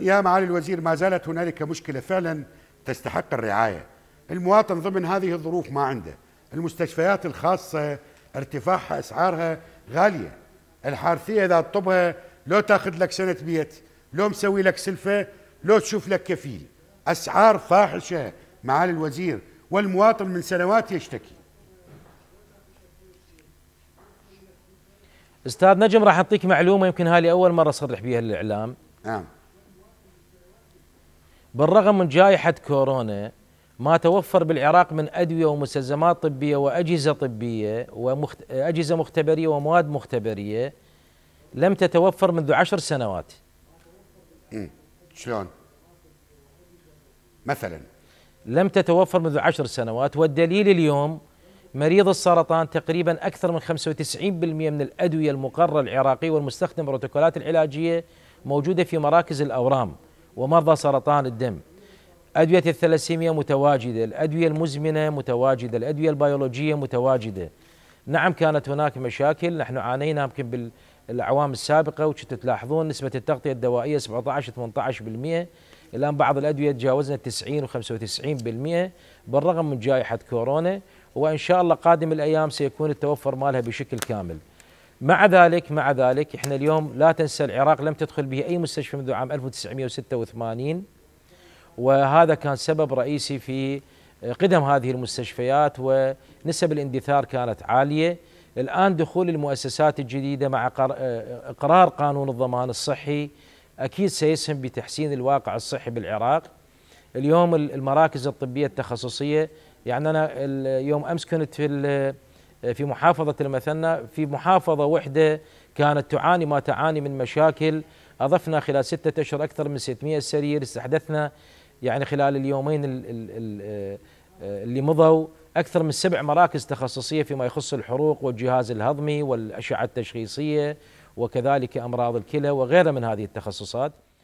يا معالي الوزير ما زالت هنالك مشكله فعلا تستحق الرعايه. المواطن ضمن هذه الظروف ما عنده، المستشفيات الخاصه ارتفاعها اسعارها غاليه. الحارثيه اذا تطبها لو تاخذ لك سنه بيت، لو مسوي لك سلفه، لو تشوف لك كفيل. اسعار فاحشه معالي الوزير والمواطن من سنوات يشتكي. استاذ نجم راح اعطيك معلومه يمكن هذه اول مره اصرح بها للاعلام نعم. بالرغم من جائحة كورونا ما توفر بالعراق من أدوية ومستلزمات طبية وأجهزة طبية وأجهزة مختبرية ومواد مختبرية لم تتوفر منذ عشر سنوات إيه، شلون؟ مثلا لم تتوفر منذ عشر سنوات والدليل اليوم مريض السرطان تقريبا أكثر من 95% من الأدوية المقررة العراقية والمستخدمة بروتوكولات العلاجية موجودة في مراكز الأورام ومرضى سرطان الدم أدوية الثلاسيميا متواجدة الأدوية المزمنة متواجدة الأدوية البيولوجية متواجدة نعم كانت هناك مشاكل نحن عانينا يمكن بالأعوام السابقة وكنتوا تلاحظون نسبة التغطية الدوائية 17 18% الآن بعض الأدوية تجاوزنا 90 و95% بالرغم من جائحة كورونا وإن شاء الله قادم الأيام سيكون التوفر مالها بشكل كامل مع ذلك مع ذلك احنا اليوم لا تنسى العراق لم تدخل به اي مستشفى منذ عام 1986 وهذا كان سبب رئيسي في قدم هذه المستشفيات ونسب الاندثار كانت عاليه الان دخول المؤسسات الجديده مع اقرار قانون الضمان الصحي اكيد سيسهم بتحسين الواقع الصحي بالعراق اليوم المراكز الطبيه التخصصيه يعني انا يوم امس كنت في في محافظة المثنى في محافظة وحدة كانت تعاني ما تعاني من مشاكل أضفنا خلال ستة أشهر أكثر من 600 سرير استحدثنا يعني خلال اليومين آه، اللي مضوا أكثر من سبع مراكز تخصصية فيما يخص الحروق والجهاز الهضمي والأشعة التشخيصية وكذلك أمراض الكلى وغيرها من هذه التخصصات